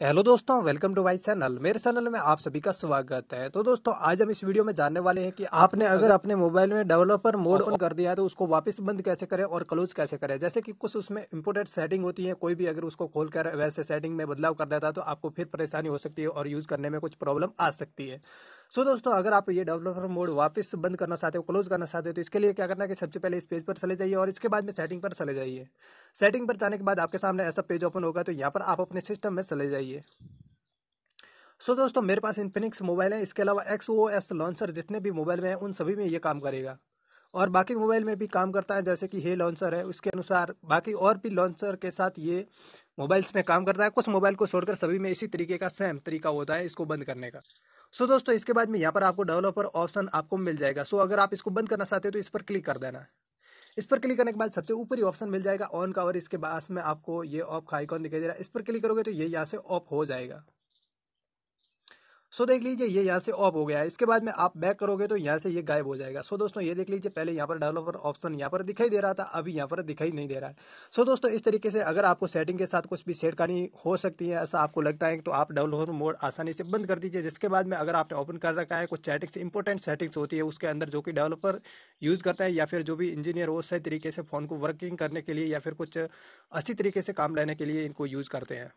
hello दोस्तों welcome to my channel मेरे channel में आप सभी का स्वागत है तो दोस्तों आज हम इस वीडियो में जानने वाले हैं कि आपने अगर अपने मोबाइल में डेवलपर मोड ऑन कर दिया है तो उसको वापस बंद कैसे करें और क्लोज कैसे करें जैसे कि कुछ उसमें इंपोर्टेंट सेटिंग होती है कोई भी अगर उसको खोल कर वैसे सेटिंग में बदलाव कर देता है तो आपको फिर परेशानी हो सकती है और यूज करने में कुछ प्रॉब्लम आ सकती है सो so दोस्तों अगर आप ये डेवलपर मोड वापस बंद करना चाहते हो क्लोज करना चाहते हो तो इसके लिए क्या करना है कि सबसे पहले इस पेज पर चले जाइए और इसके बाद में सेटिंग पर चले जाइए सेटिंग पर जाने के बाद आपके सामने ऐसा पेज ओपन होगा तो यहाँ पर आप अपने सिस्टम में चले जाइए सो so, दोस्तों मेरे पास इन्फिनिक्स मोबाइल है इसके अलावा एक्स ओ एस लॉन्चर जितने भी मोबाइल में है उन सभी में ये काम करेगा और बाकी मोबाइल में भी काम करता है जैसे कि हे लॉन्चर है उसके अनुसार बाकी और भी लॉन्चर के साथ ये मोबाइल्स में काम करता है कुछ मोबाइल को छोड़कर सभी में इसी तरीके का सेम तरीका होता है इसको बंद करने का सो दोस्तों इसके बाद में यहाँ पर आपको डेवलपर ऑप्शन आपको मिल जाएगा सो अगर आप इसको बंद करना चाहते हो तो इस पर क्लिक कर देना इस पर क्लिक करने के बाद सबसे ऊपर ही ऑप्शन मिल जाएगा ऑन का और इसके बाद में आपको ये ऑफ का आइकॉन दिखाई दे रहा है इस पर क्लिक करोगे तो ये यहाँ से ऑफ हो जाएगा सो देख लीजिए ये यहाँ से ऑफ हो गया है इसके बाद में आप बैक करोगे तो यहाँ से ये गायब हो जाएगा सो दोस्तों ये देख लीजिए पहले यहाँ पर डेवलपर ऑप्शन यहाँ पर दिखाई दे रहा था अभी यहाँ पर दिखाई नहीं दे रहा है सो दोस्तों इस तरीके से अगर आपको सेटिंग के साथ कुछ भी छेड़कानी हो सकती है ऐसा आपको लगता है तो आप डेवलपर मोड आसानी से बंद कर दीजिए जिसके बाद में अगर आपने ओपन कर रखा है कुछ सेटिंग्स इंपॉर्टेंट सेटिंग्स होती है उसके अंदर जो कि डेवलपर यूज़ करता है या फिर जो भी इंजीनियर हो सही तरीके से फ़ोन को वर्किंग करने के लिए या फिर कुछ अच्छी तरीके से काम लेने के लिए इनको यूज़ करते हैं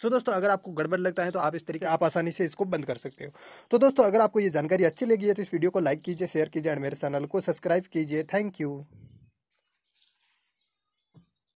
सो so, दोस्तों अगर आपको गड़बड़ लगता है तो आप इस तरीके आप आसानी से इसको बंद कर सकते हो तो दोस्तों अगर आपको ये जानकारी अच्छी लगी है तो इस वीडियो को लाइक कीजिए शेयर कीजिए और मेरे चैनल को सब्सक्राइब कीजिए थैंक यू